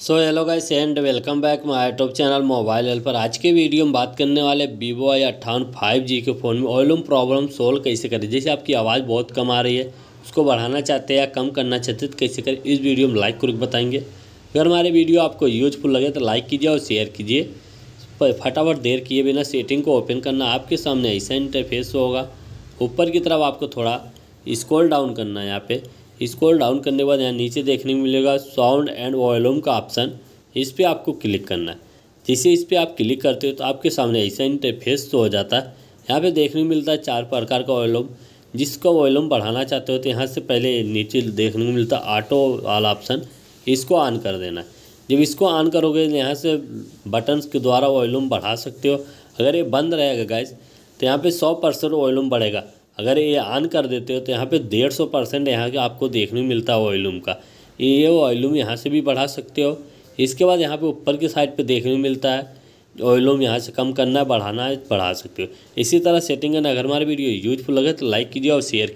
so hello guys and welcome back my YouTube channel mobile help पर आज के video में बात करने वाले वीवो आई अट्ठावन फाइव जी के फ़ोन में वॉल्यूम प्रॉब्लम सोल्व कैसे करें जैसे आपकी आवाज़ बहुत कम आ रही है उसको बढ़ाना चाहते हैं या कम करना चाहते हैं तो कैसे करें इस वीडियो में लाइक करके बताएंगे अगर हमारे वीडियो आपको यूजफुल लगे तो लाइक कीजिए और शेयर कीजिए फटाफट देर किए बिना सेटिंग को ओपन करना आपके सामने ऐसा इंटरफेस होगा ऊपर की तरफ आपको थोड़ा स्क्रॉल डाउन करना है यहाँ पे इसको डाउन करने के बाद यहाँ नीचे देखने को मिलेगा साउंड एंड वॉल्यूम का ऑप्शन इस पर आपको क्लिक करना है जैसे इस पर आप क्लिक करते हो तो आपके सामने ऐसा इंटरफेस तो हो जाता है यहाँ पे देखने को मिलता है चार प्रकार का वॉल्यूम जिसका वॉल्यूम बढ़ाना चाहते हो तो यहाँ से पहले नीचे देखने को मिलता है ऑटो वाला ऑप्शन इसको ऑन कर देना जब इसको ऑन करोगे तो यहाँ से बटन्स के द्वारा वॉल्यूम बढ़ा सकते हो अगर ये बंद रहेगा गैस तो यहाँ पे सौ परसेंट वॉल्यूम बढ़ेगा अगर ये ऑन कर देते हो तो यहाँ पे डेढ़ सौ परसेंट यहाँ के आपको देखने मिलता है ऑयलूम का ये ऑयलूम यहाँ से भी बढ़ा सकते हो इसके बाद यहाँ पे ऊपर की साइड पे देखने मिलता है ऑयलूम यहाँ से कम करना है बढ़ाना है बढ़ा सकते हो इसी तरह सेटिंग है अगर हमारा वीडियो यूजफुल लगे तो लाइक कीजिए और शेयर कीजिए